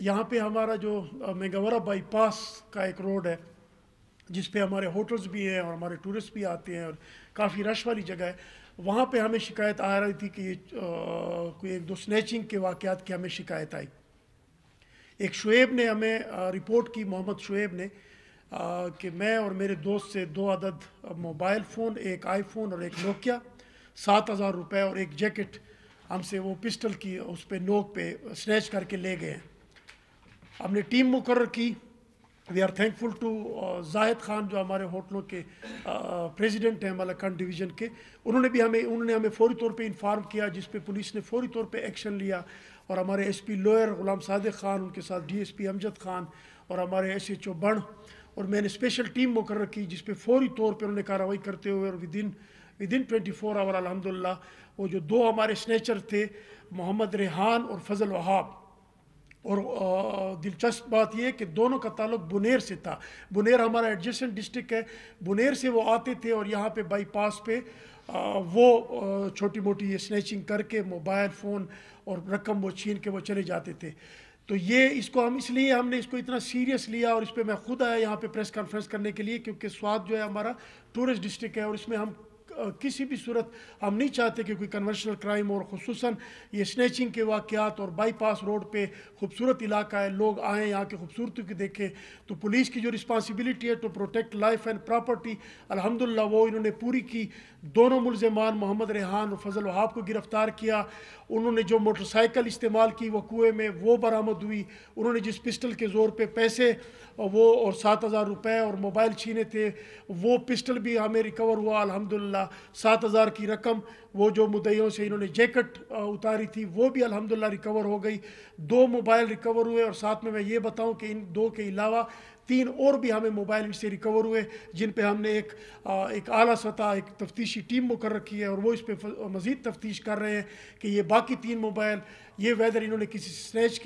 यहाँ पे हमारा जो मेगावरा बाईपास का एक रोड है जिस पे हमारे होटल्स भी हैं और हमारे टूरिस्ट भी आते हैं और काफ़ी रश वाली जगह है वहाँ पे हमें शिकायत आ रही थी कि ये कोई एक दो स्नैचिंग के वाक़ात की हमें शिकायत आई एक शुएब ने हमें रिपोर्ट की मोहम्मद शुएब ने कि मैं और मेरे दोस्त से दो अदद मोबाइल फ़ोन एक आईफोन और एक नोकिया सात हज़ार रुपये और एक जैकेट हमसे वो पिस्टल की उस पर नोक पे स्नैच करके ले गए हैं हमने टीम मुकर की we are thankful to Zahid Khan जो हमारे होटलों के प्रेसिडेंट uh, हैं मलकान डिवीज़न के उन्होंने भी हमें उन्होंने हमें फौरी तौर पे इन्फॉर्म किया जिस पे पुलिस ने फौरी तौर पे एक्शन लिया और हमारे एसपी लोयर गुलाम सादिक खान उनके साथ डीएसपी अमजद खान और हमारे एस एच ओ बण और मैंने स्पेशल टीम मुकर की जिस फौरी तौर पर उन्होंने कार्रवाई करते हुए और within within twenty four hour अलहमदिल्ला वो जो दो हमारे स्नेचर थे मोहम्मद रेहान और फजल वहाब और दिलचस्प बात यह कि दोनों का ताल्लुक बुनेर से था बुनेर हमारा एडजेसेंट डिस्ट्रिक्ट है बुनेर से वो आते थे और यहाँ पे बाईपास पे वो छोटी मोटी ये स्नैचिंग करके मोबाइल फ़ोन और रकम वो छीन के वो चले जाते थे तो ये इसको हम इसलिए हमने इसको इतना सीरियस लिया और इस पर मैं खुद आया यहाँ पे प्रेस कॉन्फ्रेंस करने के लिए क्योंकि स्वाद जो है हमारा टूरिस्ट डिस्ट्रिक्ट है और इसमें हम किसी भी सूरत हम नहीं चाहते कि कोई कन्वेंशनल क्राइम और खसूस ये स्नैचिंग के वाक़ात और बाईपास रोड पर खूबसूरत इलाका है लोग आएँ यहाँ की खूबसूरती को देखें तो पुलिस की जो रिस्पॉन्सिबिलिटी है टू तो प्रोटेक्ट लाइफ एंड प्रॉपर्टी अलहमदिल्ला वो इन्होंने पूरी की दोनों मुलजमान मोहम्मद रेहान और फजल वहाब को गिरफ़्तार किया उन्होंने जो मोटरसाइकिल इस्तेमाल की वह कुएँ में वो बरामद हुई उन्होंने जिस पिस्टल के ज़ोर पर पैसे वो और सात हज़ार रुपये और मोबाइल छीने थे वो पिस्टल भी हमें रिकवर हुआ अलहमदिल्ला सात हज़ार की रकम वो जो मुदयों से इन्होंने जैकेट उतारी थी वो भी अल्हम्दुलिल्लाह रिकवर हो गई दो मोबाइल रिकवर हुए और साथ में मैं ये बताऊं कि इन दो के अलावा तीन और भी हमें मोबाइल इनसे रिकवर हुए जिन पे हमने एक आ, एक आला सतह एक तफ्तीशी टीम मुकर रखी है और वो इस पर मज़ीद तफ्तीश कर रहे हैं कि ये बाकी तीन मोबाइल ये वेदर इन्होंने किसी स्नैच की